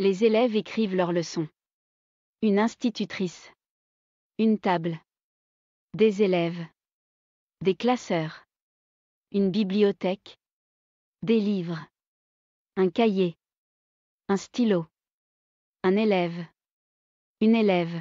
Les élèves écrivent leurs leçons. Une institutrice. Une table. Des élèves. Des classeurs. Une bibliothèque. Des livres. Un cahier. Un stylo. Un élève. Une élève.